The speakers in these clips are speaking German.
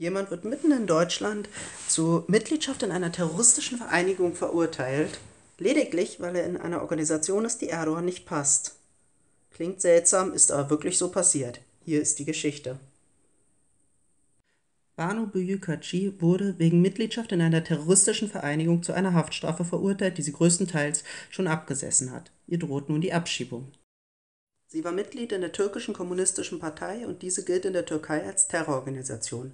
Jemand wird mitten in Deutschland zu Mitgliedschaft in einer terroristischen Vereinigung verurteilt, lediglich weil er in einer Organisation ist, die Erdogan nicht passt. Klingt seltsam, ist aber wirklich so passiert. Hier ist die Geschichte. Banu Büyükacı wurde wegen Mitgliedschaft in einer terroristischen Vereinigung zu einer Haftstrafe verurteilt, die sie größtenteils schon abgesessen hat. Ihr droht nun die Abschiebung. Sie war Mitglied in der türkischen kommunistischen Partei und diese gilt in der Türkei als Terrororganisation.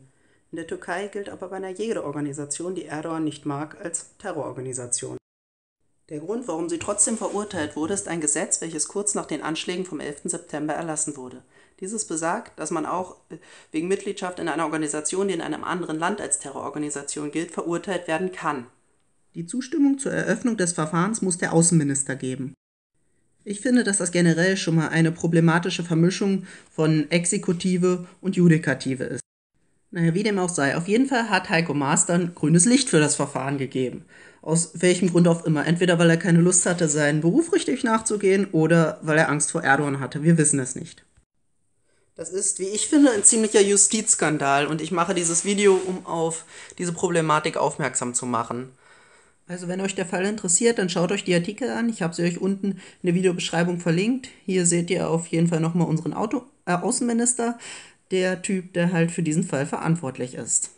In der Türkei gilt aber beinahe jede Organisation, die Erdogan nicht mag, als Terrororganisation. Der Grund, warum sie trotzdem verurteilt wurde, ist ein Gesetz, welches kurz nach den Anschlägen vom 11. September erlassen wurde. Dieses besagt, dass man auch äh, wegen Mitgliedschaft in einer Organisation, die in einem anderen Land als Terrororganisation gilt, verurteilt werden kann. Die Zustimmung zur Eröffnung des Verfahrens muss der Außenminister geben. Ich finde, dass das generell schon mal eine problematische Vermischung von Exekutive und Judikative ist. Naja, wie dem auch sei, auf jeden Fall hat Heiko Maas dann grünes Licht für das Verfahren gegeben. Aus welchem Grund auch immer. Entweder weil er keine Lust hatte, seinen Beruf richtig nachzugehen oder weil er Angst vor Erdogan hatte. Wir wissen es nicht. Das ist, wie ich finde, ein ziemlicher Justizskandal und ich mache dieses Video, um auf diese Problematik aufmerksam zu machen. Also wenn euch der Fall interessiert, dann schaut euch die Artikel an. Ich habe sie euch unten in der Videobeschreibung verlinkt. Hier seht ihr auf jeden Fall nochmal unseren Auto äh, Außenminister der Typ, der halt für diesen Fall verantwortlich ist.